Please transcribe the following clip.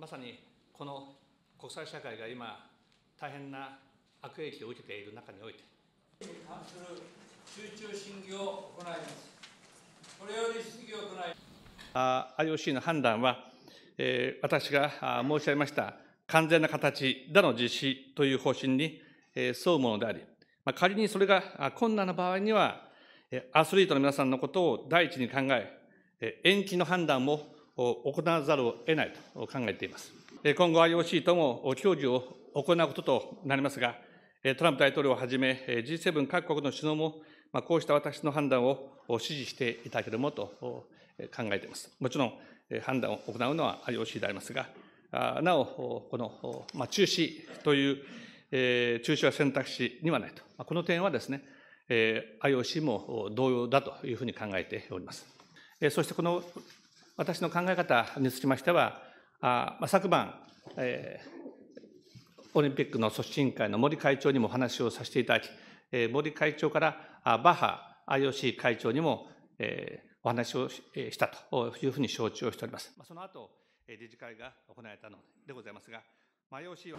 まさにこの国際社会が今、大変な悪影響を受けている中において。関する集中審議を行います。これより質疑を行いあ IOC の判断は、えー、私が申し上げました完全な形での実施という方針に、えー、沿うものであり、まあ、仮にそれが困難な場合には、アスリートの皆さんのことを第一に考え、延期の判断も行わざるを得ないと考えています。今後 IOC とも協議を行うこととなりますが、トランプ大統領をはじめ G7 各国の首脳もこうした私の判断を支持していただけれもと考えています。もちろん判断を行うのは IOC でありますが、なお、この、中止という、中止は選択肢にはないと。この点はですね、IOC も同様だというふうに考えております。そしてこの私の考え方につきましては、あまあ、昨晩、えー、オリンピックの組織委員会の森会長にもお話をさせていただき、えー、森会長からあバッハ IOC 会長にも、えー、お話をし,、えー、したというふうに承知をしております。その後理事会が行われたのでございますが、まあ、IOC は。